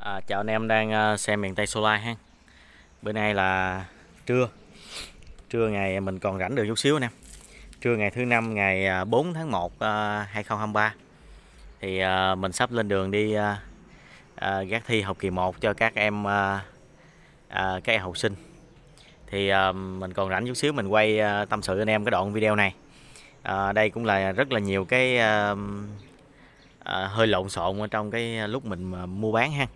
À, chào anh em đang à, xem miền Tây Solar ha Bữa nay là trưa Trưa ngày mình còn rảnh được chút xíu anh em Trưa ngày thứ năm ngày 4 à, tháng 1 2023 à, Thì mình sắp lên đường đi gác thi học kỳ 1 cho các em các em học sinh Thì mình còn rảnh chút xíu mình quay tâm sự anh em cái đoạn video này à, Đây cũng là rất là nhiều cái à, hơi lộn xộn ở trong cái lúc mình mua bán ha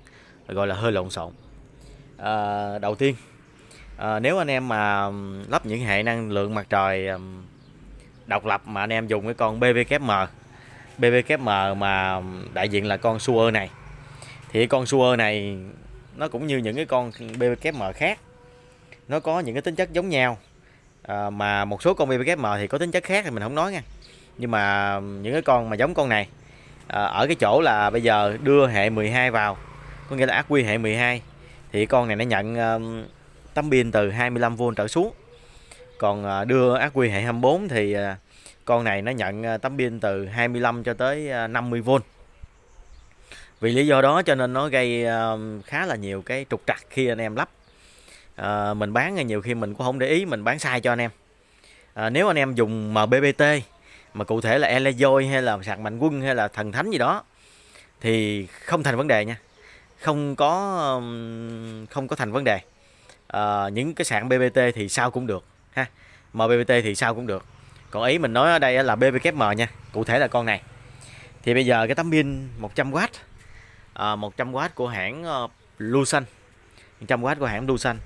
gọi là hơi lộn xộn à, đầu tiên à, nếu anh em mà lắp những hệ năng lượng mặt trời độc lập mà anh em dùng cái con BBKM BBKM mà đại diện là con Suer này thì con Suer này nó cũng như những cái con BBKM khác nó có những cái tính chất giống nhau à, mà một số con BBKM thì có tính chất khác thì mình không nói nha nhưng mà những cái con mà giống con này à, ở cái chỗ là bây giờ đưa hệ 12 vào có nghĩa là ác quy hệ 12 thì con này nó nhận um, tấm pin từ 25V trở xuống còn uh, đưa ác quy hệ 24 thì uh, con này nó nhận uh, tấm pin từ 25 cho tới uh, 50V vì lý do đó cho nên nó gây uh, khá là nhiều cái trục trặc khi anh em lắp uh, mình bán nhiều khi mình cũng không để ý mình bán sai cho anh em uh, nếu anh em dùng MBBT mà cụ thể là Elezoi hay là sạc mạnh quân hay là thần thánh gì đó thì không thành vấn đề nha không có không có thành vấn đề à, những cái sàn BBT thì sao cũng được ha MBBT thì sao cũng được còn ý mình nói ở đây là BBKM nha cụ thể là con này thì bây giờ cái tấm pin 100W à, 100W của hãng ờ, Lucent 100W của hãng Lucent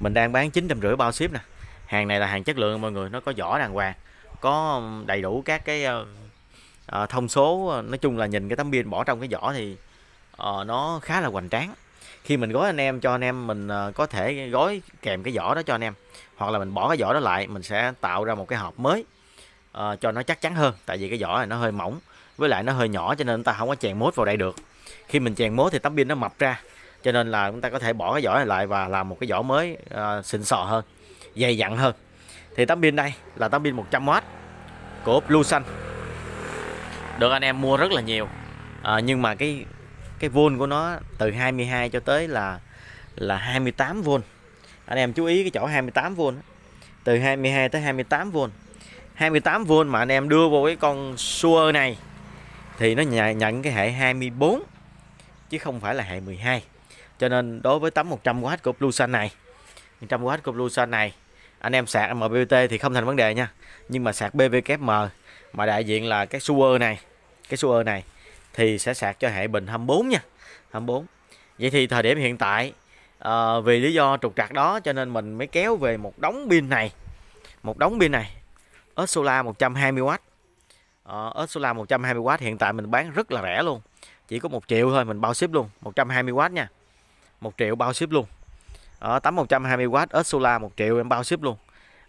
mình đang bán rưỡi bao ship nè hàng này là hàng chất lượng mọi người nó có vỏ đàng hoàng có đầy đủ các cái uh, thông số nói chung là nhìn cái tấm pin bỏ trong cái vỏ thì Ờ, nó khá là hoành tráng khi mình gói anh em cho anh em mình ờ, có thể gói kèm cái vỏ đó cho anh em hoặc là mình bỏ cái vỏ đó lại mình sẽ tạo ra một cái hộp mới uh, cho nó chắc chắn hơn tại vì cái vỏ này nó hơi mỏng với lại nó hơi nhỏ cho nên ta không có chèn mốt vào đây được khi mình chèn mốt thì tấm pin nó mập ra cho nên là chúng ta có thể bỏ cái vỏ này lại và làm một cái vỏ mới uh, xịn sò hơn dày dặn hơn thì tấm pin đây là tấm pin 100W của Blue Sun được anh em mua rất là nhiều à, nhưng mà cái cái vôn của nó từ 22 cho tới là là 28 v anh em chú ý cái chỗ 28 v từ 22 tới 28 v 28 v mà anh em đưa vô cái con xua này thì nó nhận cái hệ 24 chứ không phải là hệ 12 cho nên đối với tấm 100W của Bluesun này 100W của Bluesun này anh em sạc MBT thì không thành vấn đề nha nhưng mà sạc BVKM mà đại diện là cái sewer này cái sewer này thì sẽ sạc cho hệ bình 24 nha 24 vậy thì thời điểm hiện tại à, vì lý do trục trặc đó cho nên mình mới kéo về một đống pin này một đống pin này Ursula 120W uh, ờ, Ursula 120W hiện tại mình bán rất là rẻ luôn chỉ có 1 triệu thôi mình bao ship luôn 120W nha 1 triệu bao ship luôn ở ờ, uh, tấm 120W Ursula 1 triệu em bao ship luôn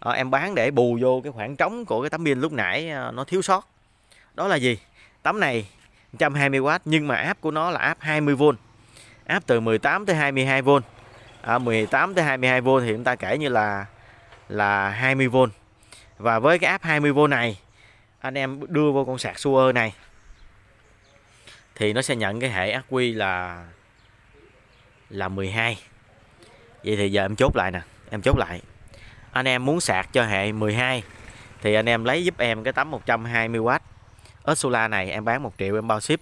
uh, em bán để bù vô cái khoảng trống của cái tấm pin lúc nãy uh, nó thiếu sót đó là gì tấm này 120W nhưng mà áp của nó là áp 20V áp từ 18 tới 22V à, 18 tới 22V thì chúng ta kể như là là 20V và với cái áp 20V này anh em đưa vô con sạc Suer này thì nó sẽ nhận cái hệ ắc quy là là 12 vậy thì giờ em chốt lại nè em chốt lại anh em muốn sạc cho hệ 12 thì anh em lấy giúp em cái tấm 120W Ursula này em bán 1 triệu em bao ship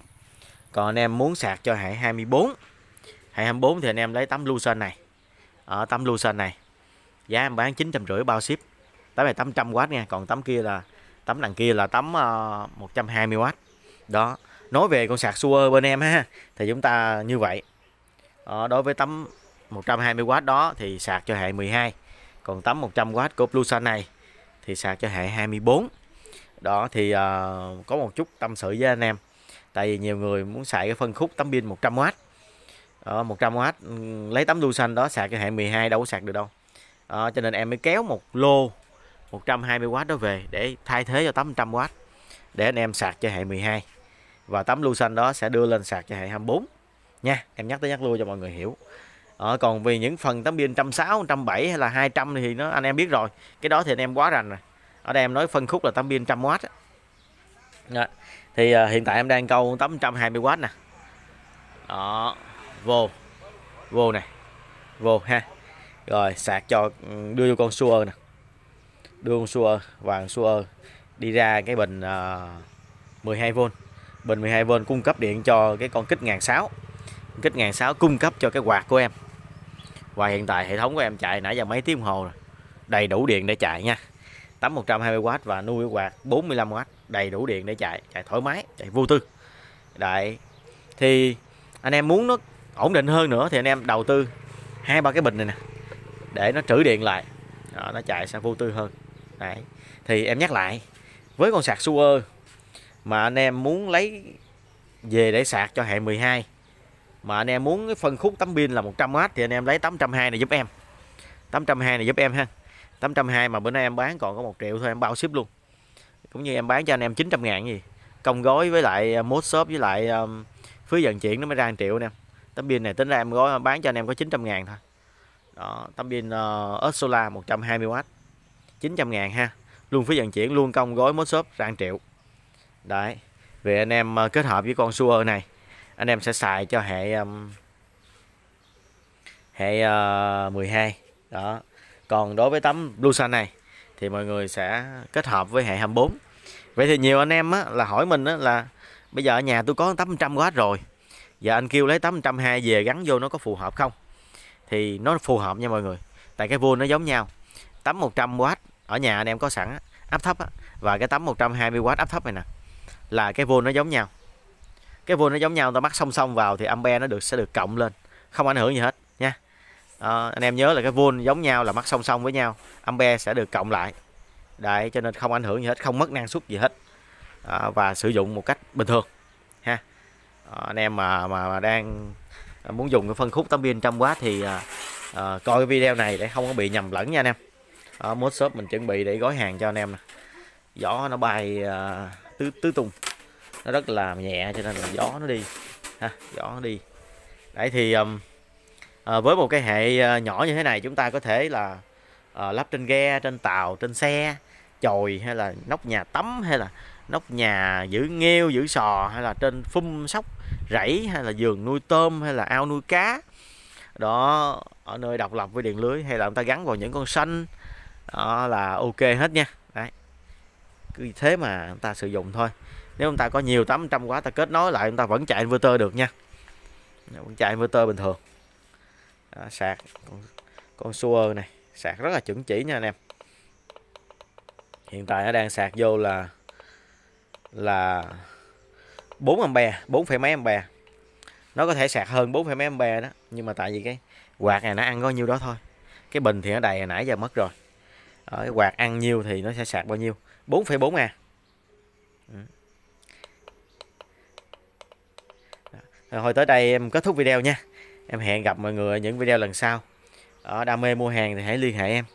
còn anh em muốn sạc cho hệ 24 hệ 24 thì anh em lấy tấm Lucent này ở tấm Lucent này giá em bán 950 bao ship tấm này 800W nha còn tấm kia là tấm đằng kia là tấm uh, ờ, 120W đó nói về con sạc Suer bên em ha thì chúng ta như vậy ờ, đối với tấm 120W đó thì sạc cho hệ 12 còn tấm 100W của Bluesun này thì sạc cho hệ 24 đó thì uh, có một chút tâm sự với anh em tại vì nhiều người muốn xài cái phân khúc tấm pin 100W ở 100W lấy tấm đu xanh đó sạc cái hệ 12 đâu có sạc được đâu à, cho nên em mới kéo một lô 120W đó về để thay thế cho tấm 100W để anh em sạc cho hệ 12 và tấm lưu xanh đó sẽ đưa lên sạc cho hệ 24 nha em nhắc tới nhắc lui cho mọi người hiểu à, còn vì những phần tấm pin 160 170 hay là 200 thì nó anh em biết rồi cái đó thì anh em quá rành rồi ở đây em nói phân khúc là tấm pin 100W đó. Dạ. thì uh, hiện tại em đang câu tấm 120W nè đó vô vô này vô ha rồi sạc cho đưa vô con suơ nè đưa con suơ vàng suơ đi ra cái bình uh, à, 12V bình 12V cung cấp điện cho cái con kích ngàn sáu kích ngàn sáu cung cấp cho cái quạt của em và hiện tại hệ thống của em chạy nãy giờ mấy tiếng hồ rồi đầy đủ điện để chạy nha tấm 120W và nuôi quạt 45W đầy đủ điện để chạy chạy thoải mái chạy vô tư đại thì anh em muốn nó ổn định hơn nữa thì anh em đầu tư hai ba cái bình này nè để nó trữ điện lại đó, nó chạy sẽ vô tư hơn đấy thì em nhắc lại với con sạc Suer mà anh em muốn lấy về để sạc cho hệ 12 mà anh em muốn cái phân khúc tấm pin là 100W thì anh em lấy 820 này giúp em 820 này giúp em ha 820 mà bữa nay em bán còn có 1 triệu thôi em bao ship luôn cũng như em bán cho anh em 900 ngàn gì công gói với lại ờ, mốt shop với lại um, phí vận chuyển nó mới ra 1 triệu nè tấm pin này tính ra em gói bán cho anh em có 900 ngàn thôi đó tấm pin uh, Ursola 120W 900 ngàn ha luôn phí vận chuyển luôn công gói mốt shop ra 1 triệu đấy vì anh em uh, kết hợp với con Suer này anh em sẽ xài cho hệ um, hệ uh, 12 đó còn đối với tấm blue sun này thì mọi người sẽ kết hợp với hệ 24 vậy thì nhiều anh em á, là hỏi mình á, là bây giờ ở nhà tôi có tấm 100 hết rồi giờ anh kêu lấy tấm 120 về gắn vô nó có phù hợp không thì nó phù hợp nha mọi người tại cái vuông nó giống nhau tấm 100W ở nhà anh em có sẵn á, áp thấp á, và cái tấm 120W áp thấp này nè là cái vuông nó giống nhau cái vuông nó giống nhau ta bắt song song vào thì ampe nó được sẽ được cộng lên không ảnh hưởng gì hết à, anh em nhớ là cái volt giống nhau là mắc song song với nhau ampe sẽ được cộng lại đấy cho nên không ảnh hưởng gì hết không mất năng suất gì hết à, và sử dụng một cách bình thường ha à, anh em mà, mà mà đang muốn dùng cái phân khúc tấm pin trăm quá thì à, à, coi cái video này để không có bị nhầm lẫn nha anh em à, mốt shop mình chuẩn bị để gói hàng cho anh em nè gió nó bay à, tứ tứ tung nó rất là nhẹ cho nên là gió nó đi ha gió nó đi đấy thì um, à, với một cái hệ ờ, nhỏ như thế này chúng ta có thể là à, lắp trên ghe trên tàu trên xe chồi hay là nóc nhà tắm hay là nóc nhà giữ nghêu giữ sò hay là trên phun sóc rẫy hay là giường nuôi tôm hay là ao nuôi cá đó ở nơi độc lập với điện lưới hay là người ta gắn vào những con xanh đó là ok hết nha đấy cứ thế mà người ta sử dụng thôi nếu chúng ta có nhiều tấm trăm quá ta kết nối lại chúng ta vẫn chạy inverter được nha vẫn chạy inverter bình thường đó, à, sạc con, con Suer này sạc rất là chuẩn chỉ nha anh em hiện tại nó đang sạc vô là là 4 ampe 4 phẩy mấy ampe nó có thể sạc hơn 4 phẩy mấy ampe đó nhưng mà tại vì cái quạt này nó ăn có nhiêu đó thôi cái bình thì nó đầy nãy giờ mất rồi ở ờ, quạt ăn nhiêu thì nó sẽ sạc bao nhiêu 4,4 a à. ừ. rồi, thôi tới đây em kết thúc video nha em hẹn gặp mọi người ở những video lần sau ở đam mê mua hàng thì hãy liên hệ em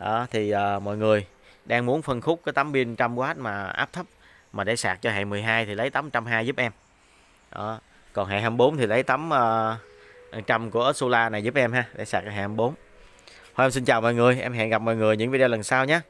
đó, thì uh, mọi người đang muốn phân khúc cái tấm pin 100W mà áp thấp mà để sạc cho hệ 12 thì lấy tấm 120 giúp em đó. còn hệ 24 thì lấy tấm uh, trăm của Solar này giúp em ha để sạc cho hệ 24 thôi em xin chào mọi người em hẹn gặp mọi người những video lần sau nhé